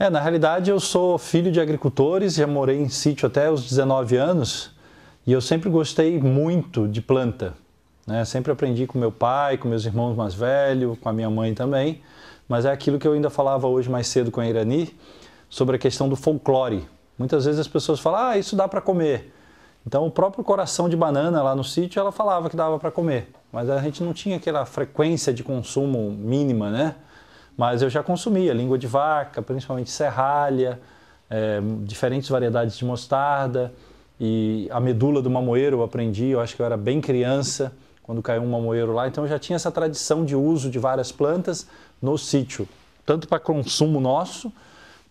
É, na realidade eu sou filho de agricultores, já morei em sítio até os 19 anos e eu sempre gostei muito de planta. Né? Sempre aprendi com meu pai, com meus irmãos mais velhos, com a minha mãe também, mas é aquilo que eu ainda falava hoje mais cedo com a Irani sobre a questão do folclore. Muitas vezes as pessoas falam, ah, isso dá para comer. Então o próprio coração de banana lá no sítio, ela falava que dava para comer, mas a gente não tinha aquela frequência de consumo mínima, né? Mas eu já consumia língua de vaca, principalmente serralha, é, diferentes variedades de mostarda e a medula do mamoeiro eu aprendi, eu acho que eu era bem criança quando caiu um mamoeiro lá, então eu já tinha essa tradição de uso de várias plantas no sítio, tanto para consumo nosso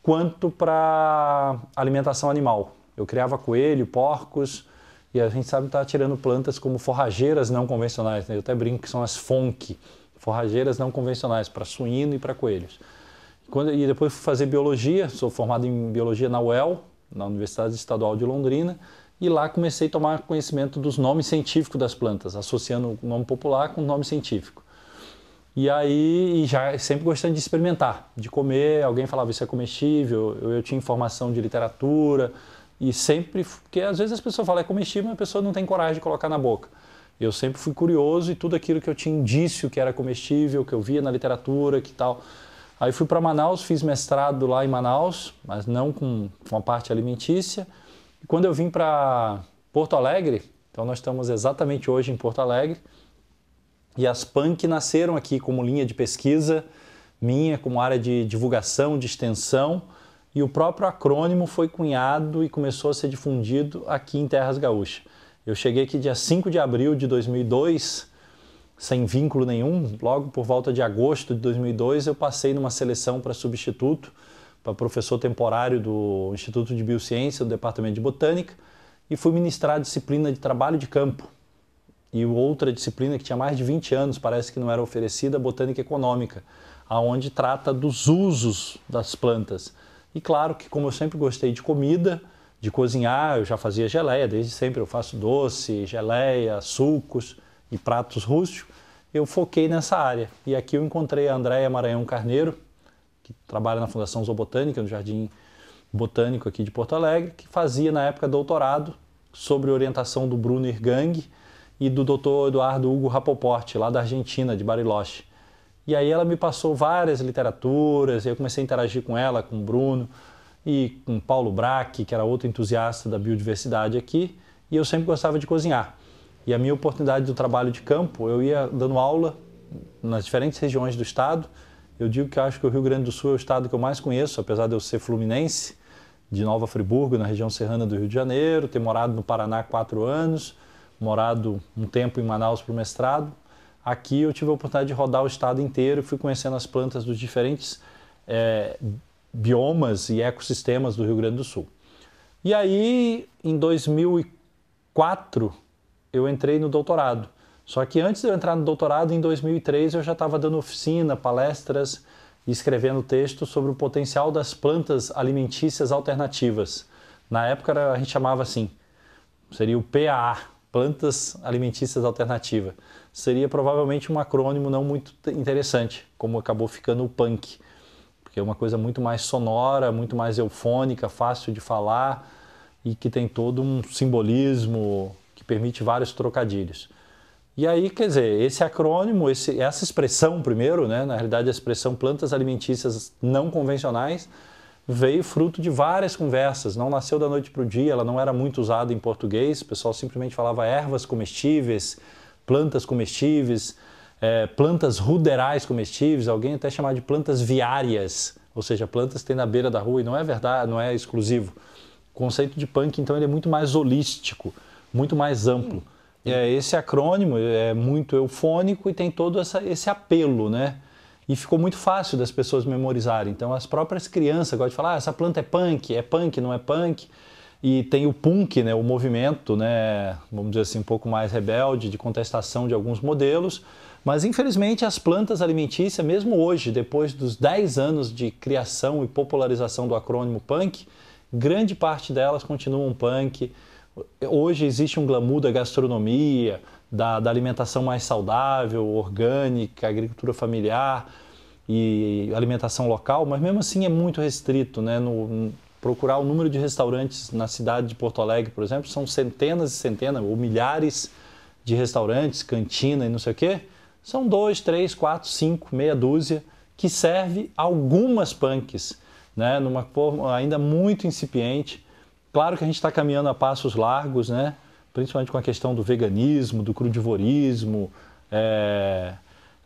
quanto para alimentação animal. Eu criava coelho, porcos e a gente sabe estar tá tirando plantas como forrageiras não convencionais, né? eu até brinco que são as FONC, forrageiras não convencionais, para suíno e para coelhos. Quando, e depois fui fazer biologia, sou formado em biologia na UEL, na Universidade Estadual de Londrina, e lá comecei a tomar conhecimento dos nomes científicos das plantas, associando o nome popular com o nome científico. E aí, e já sempre gostando de experimentar, de comer, alguém falava isso é comestível, eu, eu tinha informação de literatura, e sempre, porque às vezes as pessoas falam é comestível, mas a pessoa não tem coragem de colocar na boca. Eu sempre fui curioso e tudo aquilo que eu tinha indício que era comestível, que eu via na literatura, que tal. Aí fui para Manaus, fiz mestrado lá em Manaus, mas não com, com a parte alimentícia. E quando eu vim para Porto Alegre, então nós estamos exatamente hoje em Porto Alegre, e as punk nasceram aqui como linha de pesquisa minha, como área de divulgação, de extensão, e o próprio acrônimo foi cunhado e começou a ser difundido aqui em Terras Gaúchas. Eu cheguei aqui dia 5 de abril de 2002, sem vínculo nenhum. Logo por volta de agosto de 2002, eu passei numa seleção para substituto, para professor temporário do Instituto de Biociência, do Departamento de Botânica, e fui ministrar a disciplina de trabalho de campo. E outra disciplina que tinha mais de 20 anos, parece que não era oferecida, botânica econômica, aonde trata dos usos das plantas. E claro que como eu sempre gostei de comida, de cozinhar, eu já fazia geleia, desde sempre eu faço doce, geleia, sucos e pratos rústicos. Eu foquei nessa área. E aqui eu encontrei a Andréia Maranhão Carneiro, que trabalha na Fundação Zoobotânica, no Jardim Botânico aqui de Porto Alegre, que fazia na época doutorado sobre orientação do Bruno Irgang e do Dr. Eduardo Hugo Rapoporte, lá da Argentina, de Bariloche. E aí ela me passou várias literaturas, eu comecei a interagir com ela, com o Bruno, e com Paulo Braque, que era outro entusiasta da biodiversidade aqui, e eu sempre gostava de cozinhar. E a minha oportunidade do trabalho de campo, eu ia dando aula nas diferentes regiões do estado. Eu digo que eu acho que o Rio Grande do Sul é o estado que eu mais conheço, apesar de eu ser fluminense, de Nova Friburgo, na região serrana do Rio de Janeiro, ter morado no Paraná quatro anos, morado um tempo em Manaus para o mestrado. Aqui eu tive a oportunidade de rodar o estado inteiro, fui conhecendo as plantas dos diferentes é, biomas e ecossistemas do Rio Grande do Sul. E aí, em 2004, eu entrei no doutorado. Só que antes de eu entrar no doutorado, em 2003, eu já estava dando oficina, palestras e escrevendo textos sobre o potencial das plantas alimentícias alternativas. Na época a gente chamava assim, seria o PAA, Plantas Alimentícias alternativas. Seria provavelmente um acrônimo não muito interessante, como acabou ficando o PUNK que é uma coisa muito mais sonora, muito mais eufônica, fácil de falar e que tem todo um simbolismo que permite vários trocadilhos. E aí, quer dizer, esse acrônimo, esse, essa expressão primeiro, né, na realidade a expressão plantas alimentícias não convencionais, veio fruto de várias conversas, não nasceu da noite para o dia, ela não era muito usada em português, o pessoal simplesmente falava ervas comestíveis, plantas comestíveis, é, plantas ruderais comestíveis, alguém até chamar de plantas viárias, ou seja, plantas que tem na beira da rua e não é verdade, não é exclusivo. O conceito de punk, então, ele é muito mais holístico, muito mais amplo. Hum. É, esse acrônimo é muito eufônico e tem todo essa, esse apelo, né? E ficou muito fácil das pessoas memorizarem. Então, as próprias crianças gostam de falar: ah, essa planta é punk, é punk, não é punk e tem o punk, né, o movimento, né, vamos dizer assim, um pouco mais rebelde de contestação de alguns modelos, mas infelizmente as plantas alimentícias, mesmo hoje, depois dos 10 anos de criação e popularização do acrônimo punk, grande parte delas continuam punk. Hoje existe um glamour da gastronomia, da, da alimentação mais saudável, orgânica, agricultura familiar e alimentação local, mas mesmo assim é muito restrito, né? No, procurar o número de restaurantes na cidade de Porto Alegre, por exemplo, são centenas e centenas ou milhares de restaurantes, cantina e não sei o quê. São dois, três, quatro, cinco, meia dúzia que serve algumas punks, né? Numa forma ainda muito incipiente. Claro que a gente está caminhando a passos largos, né? Principalmente com a questão do veganismo, do crudivorismo, é,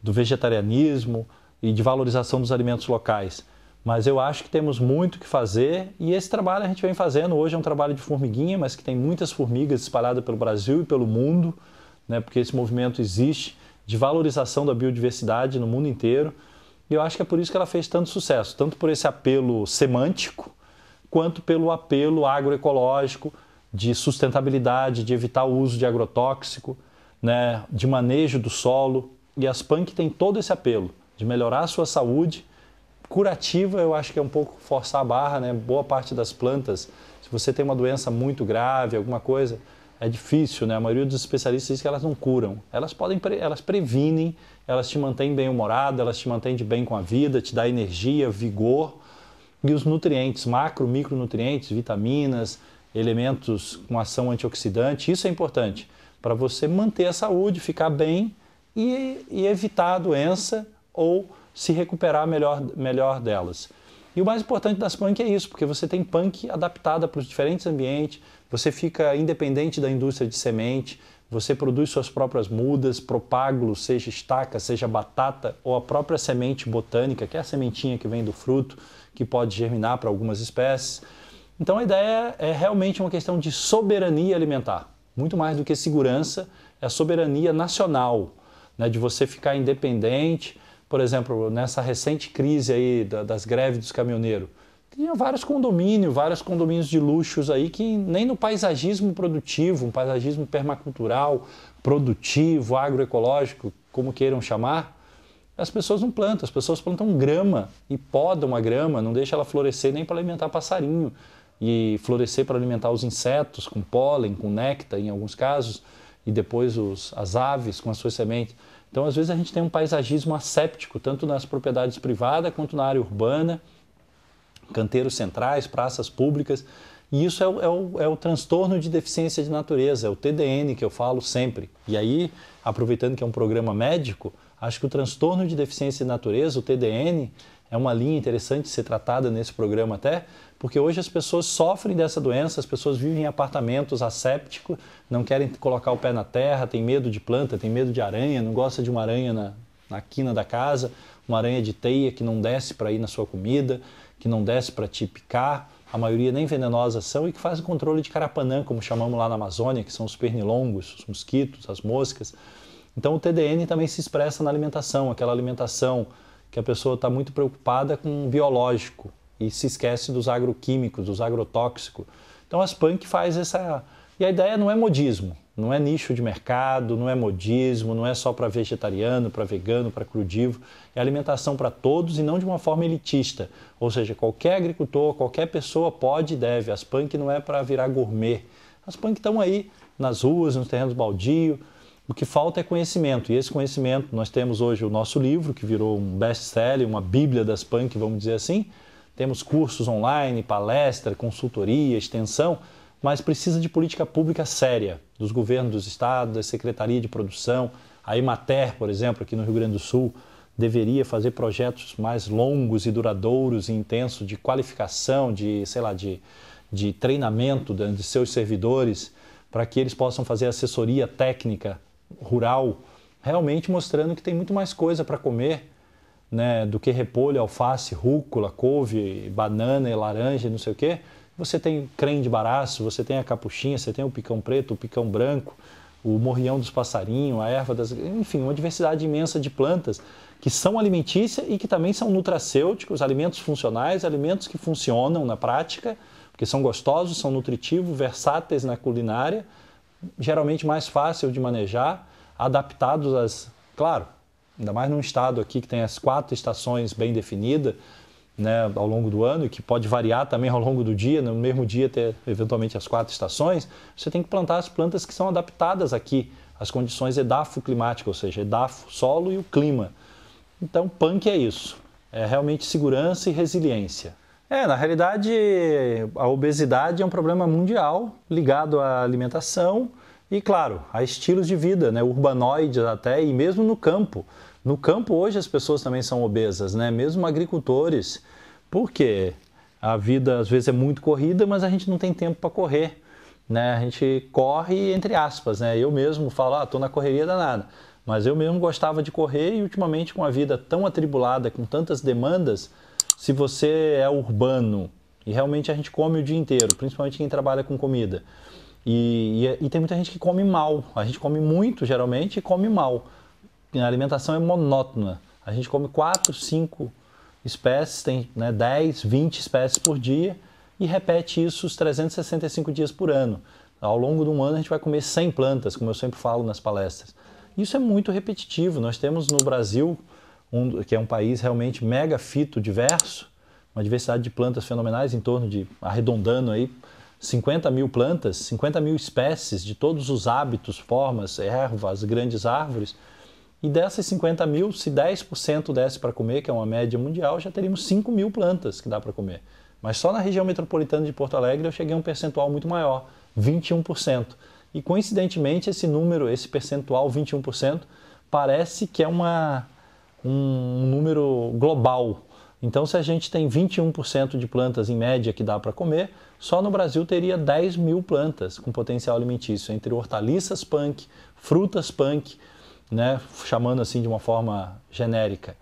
do vegetarianismo e de valorização dos alimentos locais. Mas eu acho que temos muito que fazer e esse trabalho a gente vem fazendo. Hoje é um trabalho de formiguinha, mas que tem muitas formigas espalhadas pelo Brasil e pelo mundo, né? porque esse movimento existe de valorização da biodiversidade no mundo inteiro. E eu acho que é por isso que ela fez tanto sucesso, tanto por esse apelo semântico, quanto pelo apelo agroecológico, de sustentabilidade, de evitar o uso de agrotóxico, né, de manejo do solo. E as punk tem todo esse apelo de melhorar a sua saúde. Curativa, eu acho que é um pouco forçar a barra, né? Boa parte das plantas, se você tem uma doença muito grave, alguma coisa, é difícil, né? A maioria dos especialistas diz que elas não curam. Elas podem, elas previnem, elas te mantêm bem humorado, elas te mantêm de bem com a vida, te dá energia, vigor e os nutrientes, macro, micronutrientes, vitaminas, elementos com ação antioxidante. Isso é importante para você manter a saúde, ficar bem e, e evitar a doença ou se recuperar melhor, melhor delas. E o mais importante das punk é isso, porque você tem punk adaptada para os diferentes ambientes, você fica independente da indústria de semente, você produz suas próprias mudas, propágulo, seja estaca, seja batata ou a própria semente botânica, que é a sementinha que vem do fruto, que pode germinar para algumas espécies. Então a ideia é realmente uma questão de soberania alimentar, muito mais do que segurança, é a soberania nacional, né, de você ficar independente por exemplo, nessa recente crise aí das greves dos caminhoneiros, tinha vários condomínios, vários condomínios de luxos aí que nem no paisagismo produtivo, um paisagismo permacultural, produtivo, agroecológico, como queiram chamar, as pessoas não plantam, as pessoas plantam grama e podam a grama, não deixa ela florescer nem para alimentar passarinho e florescer para alimentar os insetos com pólen, com néctar em alguns casos e depois os, as aves com as suas sementes. Então, às vezes, a gente tem um paisagismo asséptico, tanto nas propriedades privadas quanto na área urbana, canteiros centrais, praças públicas. E isso é o, é, o, é o, transtorno de deficiência de natureza, é o TDN que eu falo sempre. E aí, aproveitando que é um programa médico, acho que o transtorno de deficiência de natureza, o TDN, é uma linha interessante de ser tratada nesse programa até, porque hoje as pessoas sofrem dessa doença, as pessoas vivem em apartamentos assépticos, não querem colocar o pé na terra, tem medo de planta, tem medo de aranha, não gosta de uma aranha na, na quina da casa, uma aranha de teia que não desce para ir na sua comida, que não desce para te picar, a maioria nem venenosas são e que fazem controle de carapanã, como chamamos lá na Amazônia, que são os pernilongos, os mosquitos, as moscas. Então o TDN também se expressa na alimentação, aquela alimentação que a pessoa está muito preocupada com o biológico, e se esquece dos agroquímicos, dos agrotóxicos. Então as punk faz essa e a ideia não é modismo, não é nicho de mercado, não é modismo, não é só para vegetariano, para vegano, para crudivo. É alimentação para todos e não de uma forma elitista. Ou seja, qualquer agricultor, qualquer pessoa pode e deve. As punk não é para virar gourmet. As punk estão aí nas ruas, nos terrenos baldio. O que falta é conhecimento. E esse conhecimento, nós temos hoje o nosso livro, que virou um best-seller, uma bíblia das punk, vamos dizer assim. Temos cursos online, palestra, consultoria, extensão, mas precisa de política pública séria dos governos dos estados, da Secretaria de Produção. A Imater, por exemplo, aqui no Rio Grande do Sul, deveria fazer projetos mais longos e duradouros e intensos de qualificação, de, sei lá, de, de treinamento de seus servidores para que eles possam fazer assessoria técnica rural, realmente mostrando que tem muito mais coisa para comer né, do que repolho, alface, rúcula, couve, banana e laranja, não sei o quê. Você tem creme de baraço, você tem a capuchinha, você tem o picão preto, o picão branco, o morrião dos passarinhos, a erva das. Enfim, uma diversidade imensa de plantas que são alimentícias e que também são nutracêuticos, alimentos funcionais, alimentos que funcionam na prática, porque são gostosos, são nutritivos, versáteis na culinária, geralmente mais fácil de manejar, adaptados às. Claro, ainda mais num estado aqui que tem as quatro estações bem definidas né, ao longo do ano e que pode variar também ao longo do dia, no mesmo dia ter eventualmente as quatro estações, você tem que plantar as plantas que são adaptadas aqui às condições edafoclimáticas, ou seja, edafo, solo e o clima. Então, punk é isso. É realmente segurança e resiliência. É, na realidade, a obesidade é um problema mundial ligado à alimentação, e claro, há estilos de vida, né? urbanoides até, e mesmo no campo. No campo hoje as pessoas também são obesas, né? mesmo agricultores. Por quê? A vida às vezes é muito corrida, mas a gente não tem tempo para correr. Né? A gente corre entre aspas, né? Eu mesmo falo, ah, tô na correria danada. Mas eu mesmo gostava de correr e ultimamente com a vida tão atribulada, com tantas demandas, se você é urbano e realmente a gente come o dia inteiro, principalmente quem trabalha com comida, e, e, e, tem muita gente que come mal. A gente come muito, geralmente, e come mal. A alimentação é monótona. A gente come 4, 5 espécies, tem né, 10, 20 espécies por dia e repete isso os 365 dias por ano. Ao longo de um ano, a gente vai comer 100 plantas, como eu sempre falo nas palestras. Isso é muito repetitivo. Nós temos no Brasil, um, que é um país realmente mega fito diverso, uma diversidade de plantas fenomenais, em torno de, arredondando aí, 50 mil plantas, 50 mil espécies de todos os hábitos, formas, ervas, grandes árvores. E dessas 50 mil, se 10% desse para comer, que é uma média mundial, já teríamos 5 mil plantas que dá para comer. Mas só na região metropolitana de Porto Alegre eu cheguei a um percentual muito maior, 21%. E coincidentemente esse número, esse percentual 21%, parece que é uma, um número global. Então se a gente tem 21% de plantas em média que dá para comer, só no Brasil teria 10 mil plantas com potencial alimentício, entre hortaliças punk, frutas punk, né? chamando assim de uma forma genérica.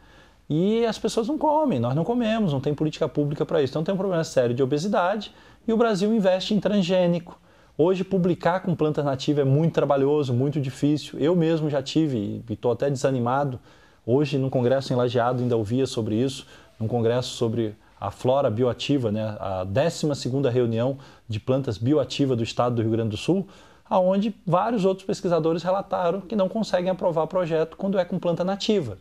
E as pessoas não comem, nós não comemos, não tem política pública para isso. Então tem um problema sério de obesidade e o Brasil investe em transgênico. Hoje, publicar com planta nativa é muito trabalhoso, muito difícil. Eu mesmo já tive, e estou até desanimado. Hoje, num congresso em Lajeado, ainda ouvia sobre isso, num congresso sobre a Flora Bioativa, né, a 12 reunião de plantas bioativa do estado do Rio Grande do Sul, aonde vários outros pesquisadores relataram que não conseguem aprovar projeto quando é com planta nativa.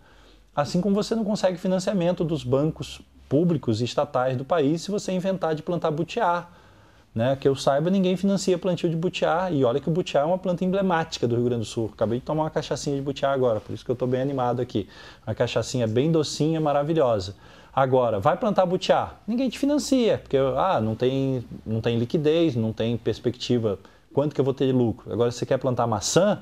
Assim como você não consegue financiamento dos bancos públicos e estatais do país se você inventar de plantar butiá. Né? Que eu saiba, ninguém financia plantio de butiá. E olha que o butiá é uma planta emblemática do Rio Grande do Sul. Acabei de tomar uma cachaçinha de butiá agora, por isso que eu estou bem animado aqui. Uma cachaçinha bem docinha, maravilhosa. Agora, vai plantar butiá, ninguém te financia, porque ah, não, tem, não tem liquidez, não tem perspectiva, quanto que eu vou ter de lucro? Agora, se você quer plantar maçã,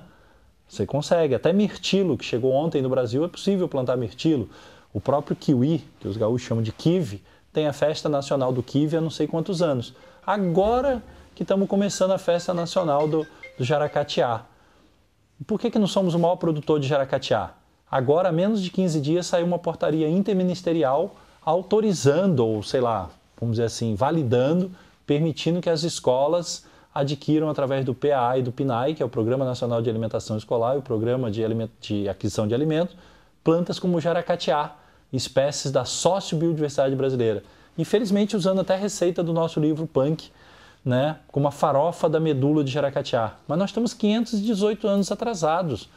você consegue. Até mirtilo, que chegou ontem no Brasil, é possível plantar mirtilo. O próprio kiwi, que os gaúchos chamam de kiwi, tem a festa nacional do kiwi há não sei quantos anos. Agora que estamos começando a festa nacional do, do jaracatiá. Por que, que não somos o maior produtor de jaracatiá? Agora, há menos de 15 dias, saiu uma portaria interministerial autorizando, ou sei lá, vamos dizer assim, validando, permitindo que as escolas adquiram através do PAA e do PNAE, que é o Programa Nacional de Alimentação Escolar e o Programa de, de Aquisição de Alimentos, plantas como o jaracatiá, espécies da sócio-biodiversidade brasileira. Infelizmente, usando até a receita do nosso livro Punk, né, com uma farofa da medula de jaracatiá. Mas nós estamos 518 anos atrasados,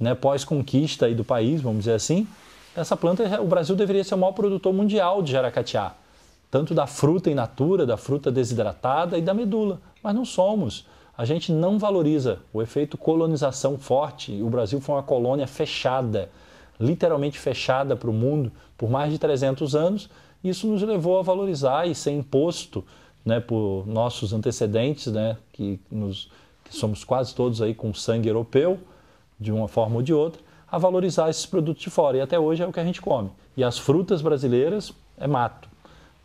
né, pós-conquista do país, vamos dizer assim, essa planta, o Brasil deveria ser o maior produtor mundial de jaracatiá, tanto da fruta in natura, da fruta desidratada e da medula, mas não somos. A gente não valoriza o efeito colonização forte. O Brasil foi uma colônia fechada, literalmente fechada para o mundo por mais de 300 anos. Isso nos levou a valorizar e ser imposto né, por nossos antecedentes, né, que, nos, que somos quase todos aí com sangue europeu, de uma forma ou de outra a valorizar esses produtos de fora. E até hoje é o que a gente come. E as frutas brasileiras é mato.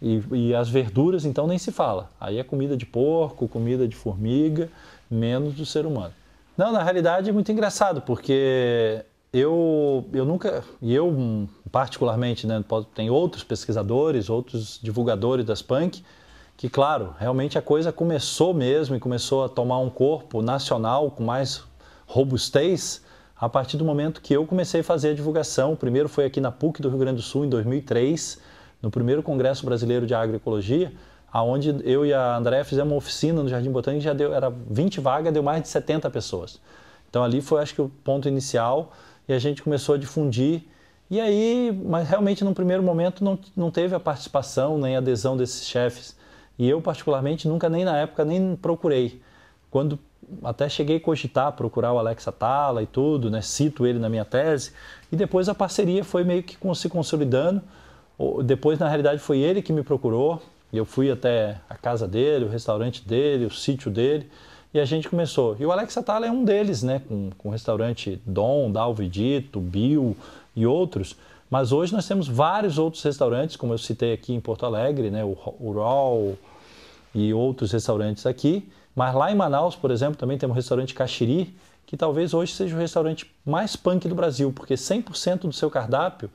E, e as verduras, então, nem se fala. Aí é comida de porco, comida de formiga, menos do ser humano. Não, na realidade é muito engraçado, porque eu, eu nunca, e eu hum, particularmente, né, tem outros pesquisadores, outros divulgadores das punk, que claro, realmente a coisa começou mesmo e começou a tomar um corpo nacional com mais robustez a partir do momento que eu comecei a fazer a divulgação. O primeiro foi aqui na PUC do Rio Grande do Sul, em 2003, no primeiro Congresso Brasileiro de Agroecologia, aonde eu e a André fizemos uma oficina no Jardim Botânico, já deu, era 20 vagas, deu mais de 70 pessoas. Então ali foi, acho que, o ponto inicial e a gente começou a difundir. E aí, mas realmente, num primeiro momento, não, não teve a participação nem a adesão desses chefes. E eu, particularmente, nunca nem na época nem procurei. Quando até cheguei a cogitar procurar o Alex Atala e tudo, né? Cito ele na minha tese. E depois a parceria foi meio que se consolidando. Depois, na realidade, foi ele que me procurou. e Eu fui até a casa dele, o restaurante dele, o sítio dele. E a gente começou. E o Alex Atala é um deles, né? Com, com o restaurante Dom, Dalvidito, Bill e outros. Mas hoje nós temos vários outros restaurantes, como eu citei aqui em Porto Alegre, né? O, o Raw e outros restaurantes aqui. Mas lá em Manaus, por exemplo, também tem um restaurante Caxiri, que talvez hoje seja o restaurante mais punk do Brasil, porque 100% do seu cardápio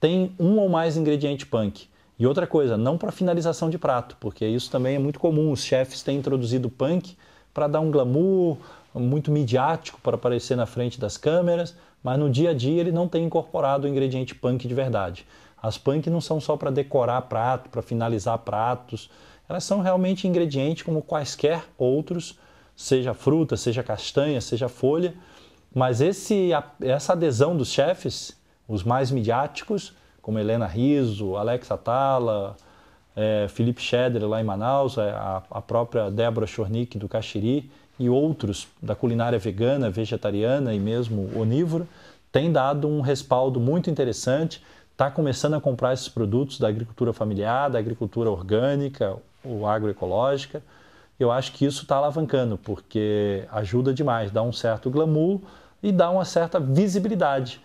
tem um ou mais ingrediente punk. E outra coisa, não para finalização de prato, porque isso também é muito comum. Os chefes têm introduzido punk para dar um glamour muito midiático para aparecer na frente das câmeras, mas no dia a dia ele não tem incorporado o ingrediente punk de verdade. As punk não são só para decorar prato, para finalizar pratos, elas são realmente ingrediente como quaisquer outros, seja fruta, seja castanha, seja folha, mas esse, essa adesão dos chefes, os mais midiáticos, como Helena Riso, Alex Atala, é, Felipe Schedler lá em Manaus, é, a, a própria Débora Chornick do Caxiri e outros da culinária vegana, vegetariana e mesmo onívora, tem dado um respaldo muito interessante. Está começando a comprar esses produtos da agricultura familiar, da agricultura orgânica, o agroecológica. Eu acho que isso está alavancando, porque ajuda demais, dá um certo glamour e dá uma certa visibilidade.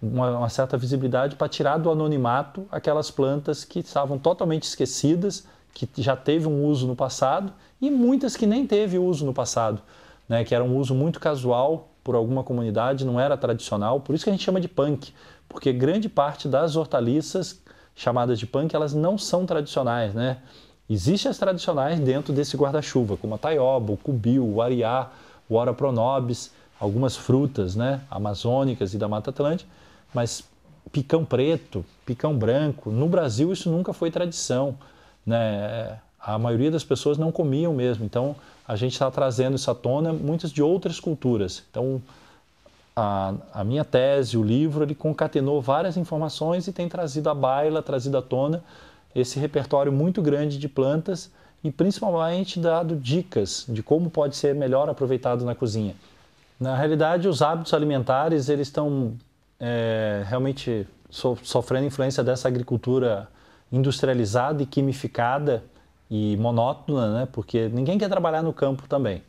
Uma, uma certa visibilidade para tirar do anonimato aquelas plantas que estavam totalmente esquecidas, que já teve um uso no passado e muitas que nem teve uso no passado, né? que era um uso muito casual por alguma comunidade, não era tradicional, por isso que a gente chama de punk, porque grande parte das hortaliças chamadas de punk, elas não são tradicionais, né? Existem as tradicionais dentro desse guarda-chuva, como a taioba, o cubil, o ariá, o ora pronobis, algumas frutas né, amazônicas e da Mata Atlântica, mas picão preto, picão branco, no Brasil isso nunca foi tradição. Né? A maioria das pessoas não comiam mesmo, então a gente está trazendo isso à tona muitas de outras culturas. Então a, a minha tese, o livro, ele concatenou várias informações e tem trazido à baila, trazido à tona esse repertório muito grande de plantas e principalmente dado dicas de como pode ser melhor aproveitado na cozinha. Na realidade, os hábitos alimentares eles estão é, realmente so, sofrendo influência dessa agricultura industrializada e quimificada e monótona, né? porque ninguém quer trabalhar no campo também.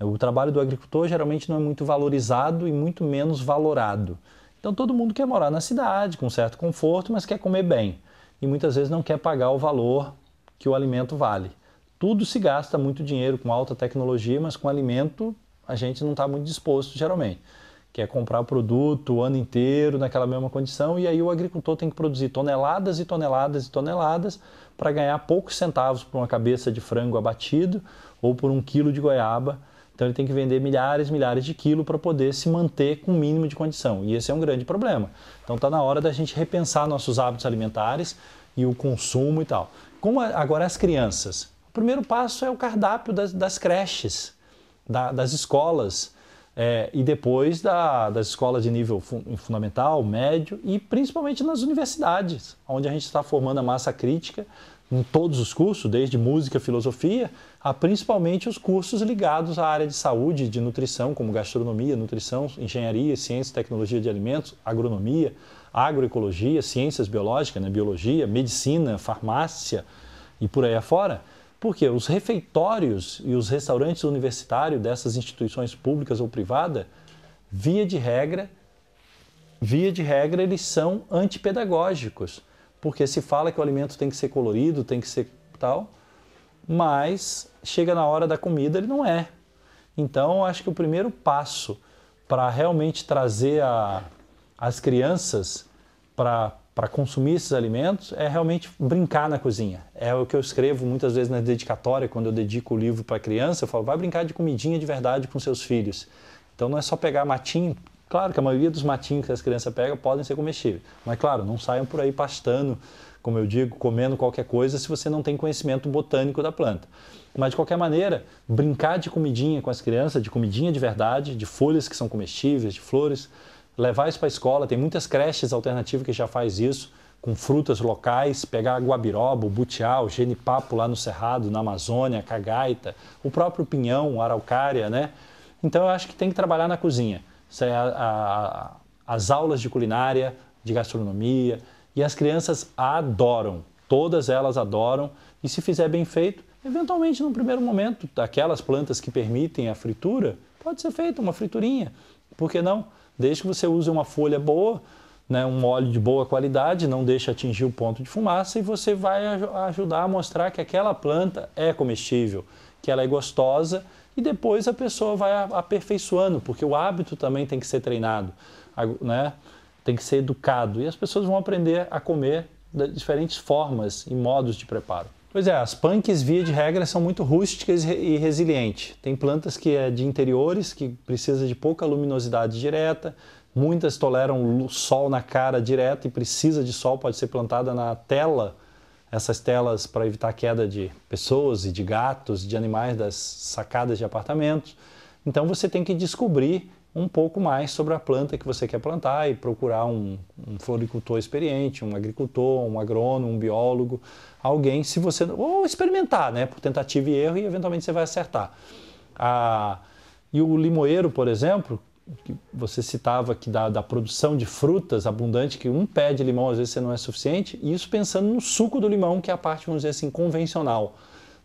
O trabalho do agricultor geralmente não é muito valorizado e muito menos valorado. Então todo mundo quer morar na cidade, com certo conforto, mas quer comer bem e muitas vezes não quer pagar o valor que o alimento vale. Tudo se gasta muito dinheiro com alta tecnologia, mas com alimento a gente não está muito disposto geralmente. Quer é comprar o produto o ano inteiro naquela mesma condição e aí o agricultor tem que produzir toneladas e toneladas e toneladas para ganhar poucos centavos por uma cabeça de frango abatido ou por um quilo de goiaba então ele tem que vender milhares, milhares de quilos para poder se manter com o mínimo de condição. E esse é um grande problema. Então está na hora da gente repensar nossos hábitos alimentares e o consumo e tal. Como agora as crianças? O primeiro passo é o cardápio das, das creches, da, das escolas. É, e depois da, das escolas de nível fundamental, médio e principalmente nas universidades, onde a gente está formando a massa crítica em todos os cursos, desde música, filosofia, a principalmente os cursos ligados à área de saúde, de nutrição, como gastronomia, nutrição, engenharia, ciência e tecnologia de alimentos, agronomia, agroecologia, ciências biológicas, né, biologia, medicina, farmácia e por aí afora. Porque os refeitórios e os restaurantes universitários dessas instituições públicas ou privadas, via de regra, via de regra, eles são antipedagógicos porque se fala que o alimento tem que ser colorido, tem que ser tal, mas chega na hora da comida ele não é. Então, acho que o primeiro passo para realmente trazer a, as crianças para consumir esses alimentos é realmente brincar na cozinha. É o que eu escrevo muitas vezes na dedicatória, quando eu dedico o livro para criança, eu falo, vai brincar de comidinha de verdade com seus filhos. Então não é só pegar matinho, Claro que a maioria dos matinhos que as crianças pegam podem ser comestíveis. Mas, claro, não saiam por aí pastando, como eu digo, comendo qualquer coisa se você não tem conhecimento botânico da planta. Mas, de qualquer maneira, brincar de comidinha com as crianças, de comidinha de verdade, de folhas que são comestíveis, de flores, levar isso para a escola. Tem muitas creches alternativas que já faz isso, com frutas locais, pegar a guabiroba, o butiá, o genipapo lá no Cerrado, na Amazônia, a cagaita, o próprio pinhão, araucária, né? Então, eu acho que tem que trabalhar na cozinha. É a, a, as aulas de culinária, de gastronomia. E as crianças adoram, todas elas adoram. E se fizer bem feito, eventualmente, no primeiro momento, aquelas plantas que permitem a fritura, pode ser feita uma friturinha. Por que não? Desde que você use uma folha boa, né, um óleo de boa qualidade, não deixe atingir o ponto de fumaça e você vai ajudar a mostrar que aquela planta é comestível, que ela é gostosa e depois a pessoa vai aperfeiçoando, porque o hábito também tem que ser treinado, né? tem que ser educado. E as pessoas vão aprender a comer de diferentes formas e modos de preparo. Pois é, as punks, via de regra, são muito rústicas e resilientes. Tem plantas que é de interiores, que precisa de pouca luminosidade direta, muitas toleram sol na cara direto e precisa de sol, pode ser plantada na tela essas telas para evitar queda de pessoas e de gatos, de animais das sacadas de apartamentos. Então você tem que descobrir um pouco mais sobre a planta que você quer plantar e procurar um, um floricultor experiente, um agricultor, um agrônomo, um biólogo, alguém, se você ou experimentar, né, por tentativa e erro e eventualmente você vai acertar. Ah, e o limoeiro, por exemplo, que você citava que da, da, produção de frutas abundante, que um pé de limão às vezes não é suficiente, e isso pensando no suco do limão, que é a parte, vamos dizer assim, convencional.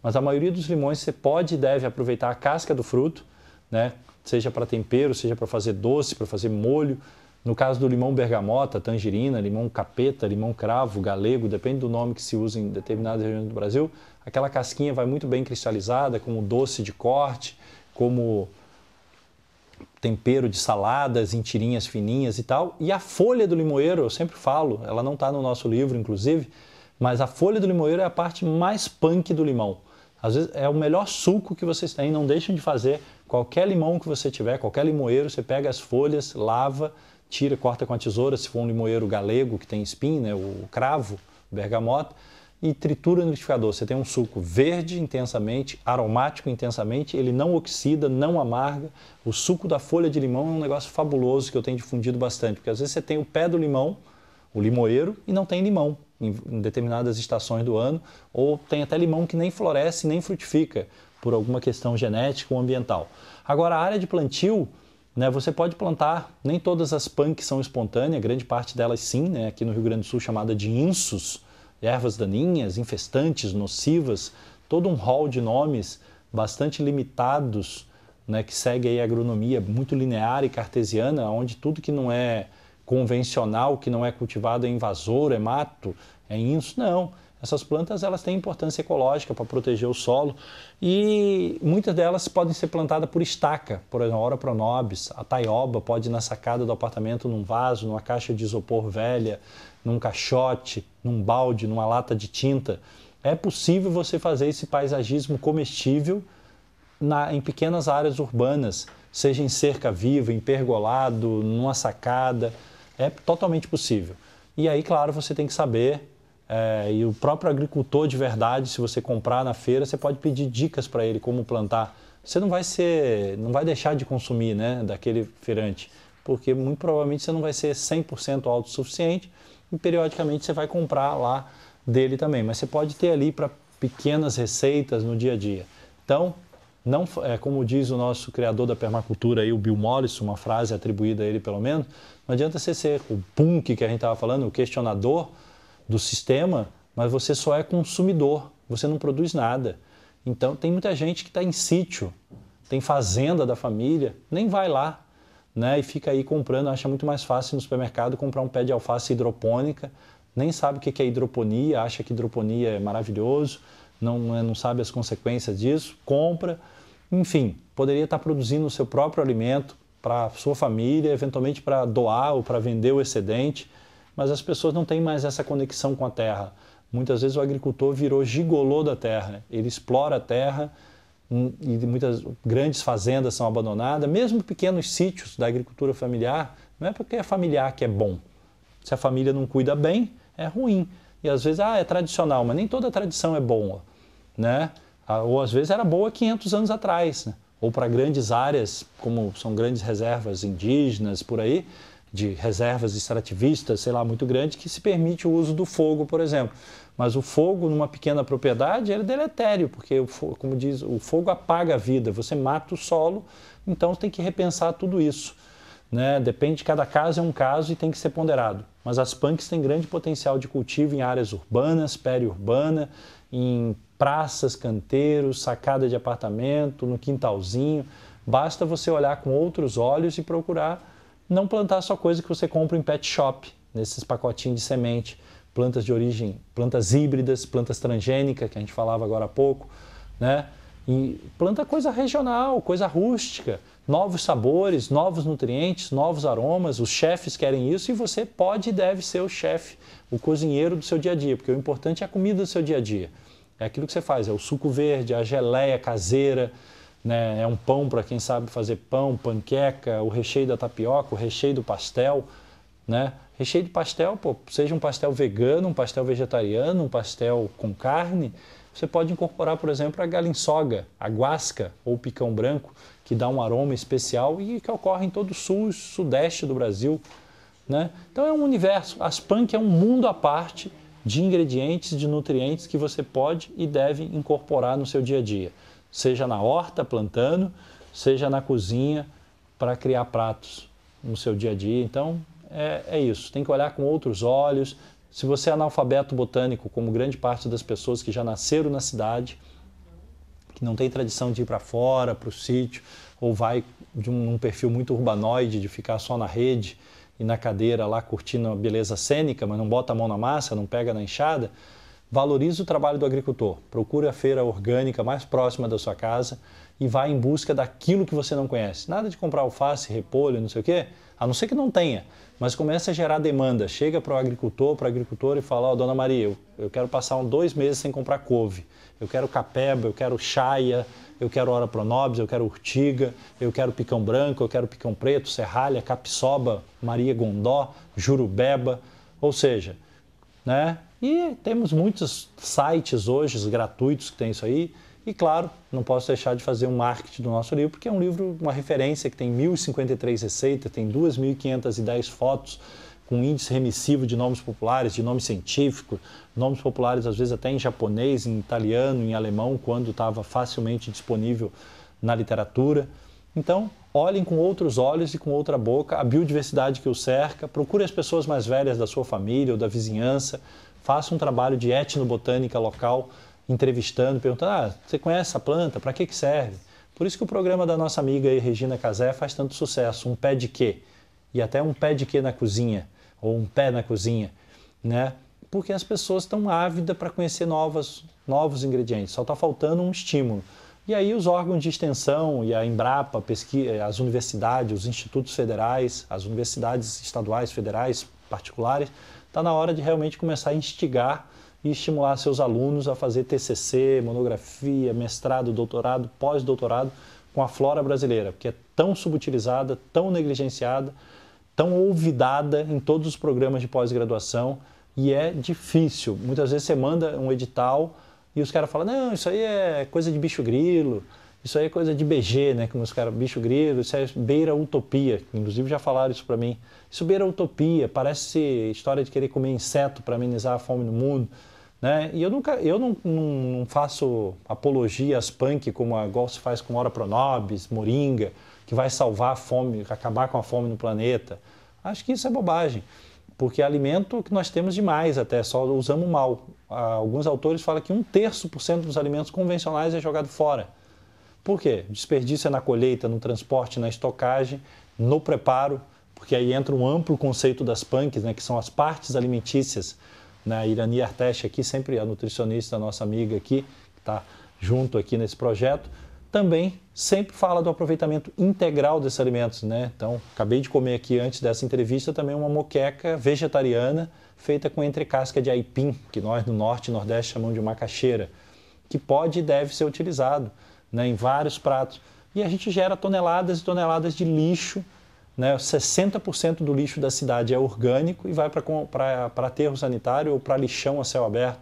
Mas a maioria dos limões você pode e deve aproveitar a casca do fruto, né? seja para tempero, seja para fazer doce, para fazer molho. No caso do limão bergamota, tangerina, limão capeta, limão cravo, galego, depende do nome que se usa em determinadas regiões do Brasil, aquela casquinha vai muito bem cristalizada, como doce de corte, como tempero de saladas em tirinhas fininhas e tal. E a folha do limoeiro, eu sempre falo, ela não está no nosso livro, inclusive, mas a folha do limoeiro é a parte mais punk do limão. Às vezes é o melhor suco que vocês têm, não deixem de fazer. Qualquer limão que você tiver, qualquer limoeiro, você pega as folhas, lava, tira, corta com a tesoura, se for um limoeiro galego que tem espinho, né, o cravo, bergamota, e tritura no liquidificador. Você tem um suco verde intensamente, aromático intensamente, ele não oxida, não amarga. O suco da folha de limão é um negócio fabuloso que eu tenho difundido bastante, porque às vezes você tem o pé do limão, o limoeiro, e não tem limão em, determinadas estações do ano, ou tem até limão que nem floresce, nem frutifica, por alguma questão genética ou ambiental. Agora, a área de plantio, né, você pode plantar, nem todas as PAN são espontâneas, grande parte delas sim, né, aqui no Rio Grande do Sul chamada de insus, ervas daninhas, infestantes, nocivas, todo um rol de nomes bastante limitados, né, que segue a agronomia muito linear e cartesiana, onde tudo que não é convencional, que não é cultivado é invasor, é mato, é isso não. Essas plantas elas têm importância ecológica para proteger o solo e muitas delas podem ser plantadas por estaca, por hora pronobis, a taioba pode ir na sacada do apartamento num vaso, numa caixa de isopor velha, num caixote, num balde, numa lata de tinta. É possível você fazer esse paisagismo comestível na, em pequenas áreas urbanas, seja em cerca viva, em pergolado, numa sacada, é totalmente possível. E aí, claro, você tem que saber é, e o próprio agricultor de verdade, se você comprar na feira, você pode pedir dicas para ele como plantar. Você não vai ser, não vai deixar de consumir, né, daquele feirante, porque muito provavelmente você não vai ser 100% autossuficiente e periodicamente você vai comprar lá dele também. Mas você pode ter ali para pequenas receitas no dia a dia. Então, não, é, como diz o nosso criador da permacultura, aí, o Bill Morris, uma frase atribuída a ele pelo menos, não adianta você ser o punk que a gente estava falando, o questionador, do sistema, mas você só é consumidor, você não produz nada. Então tem muita gente que está em sítio, tem fazenda da família, nem vai lá, né? E fica aí comprando, acha muito mais fácil no supermercado comprar um pé de alface hidropônica, nem sabe o que é hidroponia, acha que hidroponia é maravilhoso, não, né, não sabe as consequências disso, compra, enfim, poderia estar tá produzindo o seu próprio alimento para sua família, eventualmente para doar ou para vender o excedente mas as pessoas não têm mais essa conexão com a terra. Muitas vezes o agricultor virou gigolô da terra, ele explora a terra hum, e muitas grandes fazendas são abandonadas, mesmo pequenos sítios da agricultura familiar, não é porque é familiar que é bom. Se a família não cuida bem, é ruim. E às vezes, ah, é tradicional, mas nem toda tradição é boa, né? Ah, ou às vezes era boa 500 anos atrás, né? ou para grandes áreas, como são grandes reservas indígenas por aí, de reservas extrativistas, sei lá, muito grande, que se permite o uso do fogo, por exemplo. Mas o fogo numa pequena propriedade é deletério, porque, fogo, como diz, o fogo apaga a vida, você mata o solo, então tem que repensar tudo isso. Né? Depende, cada caso é um caso e tem que ser ponderado. Mas as punks têm grande potencial de cultivo em áreas urbanas, periurbana, em praças, canteiros, sacada de apartamento, no quintalzinho. Basta você olhar com outros olhos e procurar não plantar só coisa que você compra em pet shop, nesses pacotinhos de semente, plantas de origem, plantas híbridas, plantas transgênicas, que a gente falava agora há pouco, né? E planta coisa regional, coisa rústica, novos sabores, novos nutrientes, novos aromas. Os chefes querem isso e você pode e deve ser o chefe, o cozinheiro do seu dia a dia, porque o importante é a comida do seu dia a dia. É aquilo que você faz, é o suco verde, a geleia caseira, né? É um pão para quem sabe fazer pão, panqueca, o recheio da tapioca, o recheio do pastel, né? Recheio de pastel, pô, seja um pastel vegano, um pastel vegetariano, um pastel com carne, você pode incorporar, por exemplo, a galinsoga, a guasca ou picão branco, que dá um aroma especial e que ocorre em todo o sul e sudeste do Brasil. Né? Então é um universo. As punk é um mundo à parte de ingredientes, de nutrientes que você pode e deve incorporar no seu dia a dia seja na horta plantando, seja na cozinha para criar pratos no seu dia a dia. Então é, é isso, tem que olhar com outros olhos. Se você é analfabeto botânico, como grande parte das pessoas que já nasceram na cidade, que não tem tradição de ir para fora, para o sítio, ou vai de um, um, perfil muito urbanoide, de ficar só na rede e na cadeira lá curtindo a beleza cênica, mas não bota a mão na massa, não pega na enxada, Valorize o trabalho do agricultor. Procure a feira orgânica mais próxima da sua casa e vá em busca daquilo que você não conhece. Nada de comprar alface, repolho, não sei o quê, a não ser que não tenha. Mas comece a gerar demanda. Chega para o agricultor, para o agricultor e fala, ó, oh, dona Maria, eu, eu quero passar dois meses sem comprar couve. Eu quero capeba, eu quero chaia, eu quero hora pronobis, eu quero urtiga, eu quero picão branco, eu quero picão preto, serralha, capsoba, maria gondó, jurubeba. Ou seja, né? E temos muitos sites hoje gratuitos que tem isso aí. E claro, não posso deixar de fazer um marketing do nosso livro, porque é um livro, uma referência que tem 1.053 receitas, tem 2.510 fotos com índice remissivo de nomes populares, de nome científico, nomes populares às vezes até em japonês, em italiano, em alemão, quando estava facilmente disponível na literatura. Então, olhem com outros olhos e com outra boca a biodiversidade que o cerca, procure as pessoas mais velhas da sua família ou da vizinhança, faça um trabalho de etnobotânica local, entrevistando, perguntando: ah, você conhece essa planta? Para que, que serve? Por isso que o programa da nossa amiga Regina Casé faz tanto sucesso. Um pé de quê? E até um pé de quê na cozinha? Ou um pé na cozinha, né? Porque as pessoas estão ávidas para conhecer novas, novos ingredientes. Só está faltando um estímulo. E aí os órgãos de extensão e a Embrapa, as universidades, os institutos federais, as universidades estaduais, federais, particulares, está na hora de realmente começar a instigar e estimular seus alunos a fazer TCC, monografia, mestrado, doutorado, pós-doutorado com a flora brasileira, porque é tão subutilizada, tão negligenciada, tão olvidada em todos os programas de pós-graduação e é difícil. Muitas vezes você manda um edital e os caras falam: não, isso aí é coisa de bicho grilo isso aí é coisa de BG, né? Como os caras, bicho grilo, isso é beira utopia. Inclusive já falaram isso para mim. Isso beira utopia, parece história de querer comer inseto para amenizar a fome no mundo. Né? E eu nunca, eu não, não, não faço apologias punk como a se faz com Hora Pronobis, Moringa, que vai salvar a fome, acabar com a fome no planeta. Acho que isso é bobagem, porque é alimento que nós temos demais até, só usamos mal. Ah, alguns autores falam que um terço por cento dos alimentos convencionais é jogado fora. Por quê? Desperdício é na colheita, no transporte, na estocagem, no preparo, porque aí entra um amplo conceito das PANCs, né, que são as partes alimentícias. Né? Irani Artesh aqui, sempre a nutricionista, nossa amiga aqui, que está junto aqui nesse projeto, também sempre fala do aproveitamento integral desses alimentos. Né? Então, acabei de comer aqui antes dessa entrevista também uma moqueca vegetariana feita com entrecasca de aipim, que nós no Norte e Nordeste chamamos de macaxeira, que pode e deve ser utilizado né, em vários pratos. E a gente gera toneladas e toneladas de lixo. Né, 60% do lixo da cidade é orgânico e vai para aterro sanitário ou para lixão a céu aberto.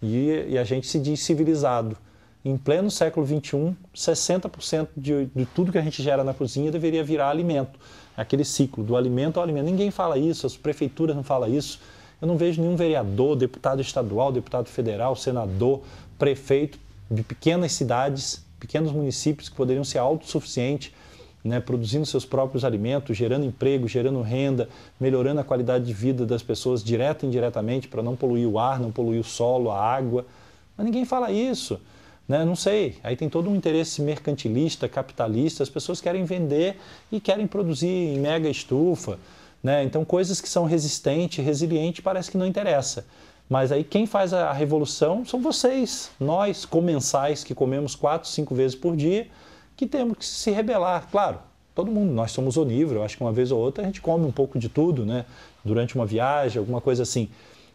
E, e, a gente se diz civilizado. Em pleno século XXI, 60% de, de tudo que a gente gera na cozinha deveria virar alimento. É aquele ciclo do alimento ao alimento. Ninguém fala isso, as prefeituras não falam isso. Eu não vejo nenhum vereador, deputado estadual, deputado federal, senador, prefeito de pequenas cidades pequenos municípios que poderiam ser autossuficientes, né, produzindo seus próprios alimentos, gerando emprego, gerando renda, melhorando a qualidade de vida das pessoas direta e indiretamente para não poluir o ar, não poluir o solo, a água. Mas ninguém fala isso. Né? Não sei. Aí tem todo um interesse mercantilista, capitalista. As pessoas querem vender e querem produzir em mega estufa. Né? Então, coisas que são resistentes, resilientes, parece que não interessa. Mas aí quem faz a revolução são vocês, nós comensais que comemos quatro, cinco vezes por dia, que temos que se rebelar. Claro, todo mundo, nós somos onívoros, acho que uma vez ou outra a gente come um pouco de tudo, né? Durante uma viagem, alguma coisa assim.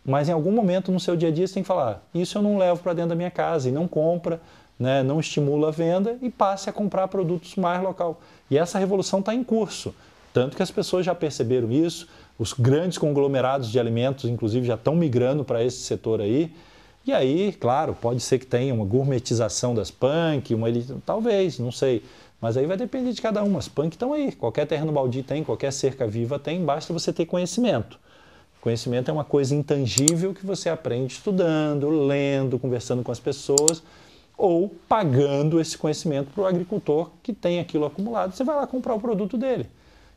Mas em algum momento no seu dia a dia você tem que falar: isso eu não levo para dentro da minha casa e não compra, né? não estimula a venda e passe a comprar produtos mais local. E essa revolução está em curso. Tanto que as pessoas já perceberam isso, os grandes conglomerados de alimentos, inclusive, já estão migrando para esse setor aí. E aí, claro, pode ser que tenha uma gourmetização das punk, uma elite, talvez, não sei. Mas aí vai depender de cada uma. As punk estão aí. Qualquer terreno baldio tem, qualquer cerca viva tem, basta você ter conhecimento. Conhecimento é uma coisa intangível que você aprende estudando, lendo, conversando com as pessoas ou pagando esse conhecimento para o agricultor que tem aquilo acumulado. Você vai lá comprar o produto dele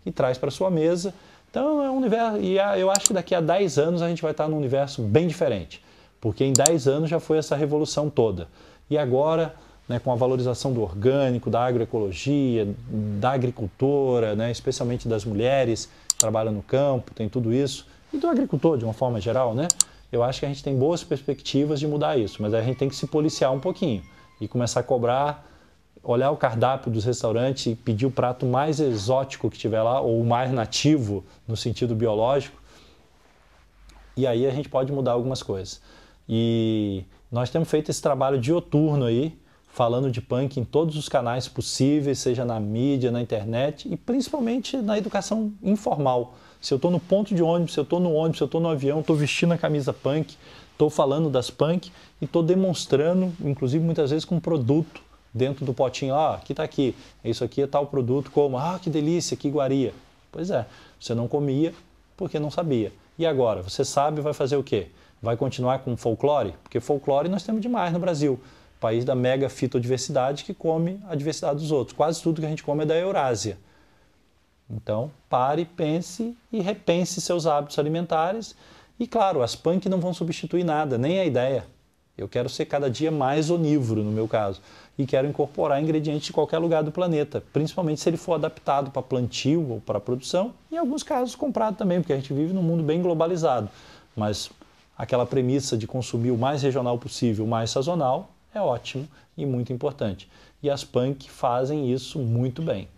e traz para sua mesa. Então é um universo. E eu acho que daqui a 10 anos a gente vai estar num universo bem diferente. Porque em 10 anos já foi essa revolução toda. E agora, né, com a valorização do orgânico, da agroecologia, da agricultora, né, especialmente das mulheres que trabalham no campo, tem tudo isso, e do agricultor de uma forma geral, né? Eu acho que a gente tem boas perspectivas de mudar isso, mas a gente tem que se policiar um pouquinho e começar a cobrar olhar o cardápio dos restaurantes e pedir o prato mais exótico que tiver lá, ou mais nativo, no sentido biológico. E aí a gente pode mudar algumas coisas. E nós temos feito esse trabalho dioturno aí, falando de punk em todos os canais possíveis, seja na mídia, na internet e principalmente na educação informal. Se eu estou no ponto de ônibus, se eu estou no ônibus, se eu estou no avião, estou vestindo a camisa punk, estou falando das punk e estou demonstrando, inclusive muitas vezes com produto, dentro do potinho, ah, aqui tá aqui, é isso aqui é tal produto, como, ah, que delícia, que iguaria. Pois é, você não comia porque não sabia. E agora, você sabe, vai fazer o quê? Vai continuar com folclore? Porque folclore nós temos demais no Brasil. País da mega fitodiversidade que come a diversidade dos outros. Quase tudo que a gente come é da Eurásia. Então, pare, pense e repense seus hábitos alimentares. E claro, as punk não vão substituir nada, nem a ideia. Eu quero ser cada dia mais onívoro, no meu caso e quero incorporar ingredientes de qualquer lugar do planeta, principalmente se ele for adaptado para plantio ou para produção, e em alguns casos comprado também, porque a gente vive num mundo bem globalizado. Mas aquela premissa de consumir o mais regional possível, o mais sazonal, é ótimo e muito importante. E as punk fazem isso muito bem.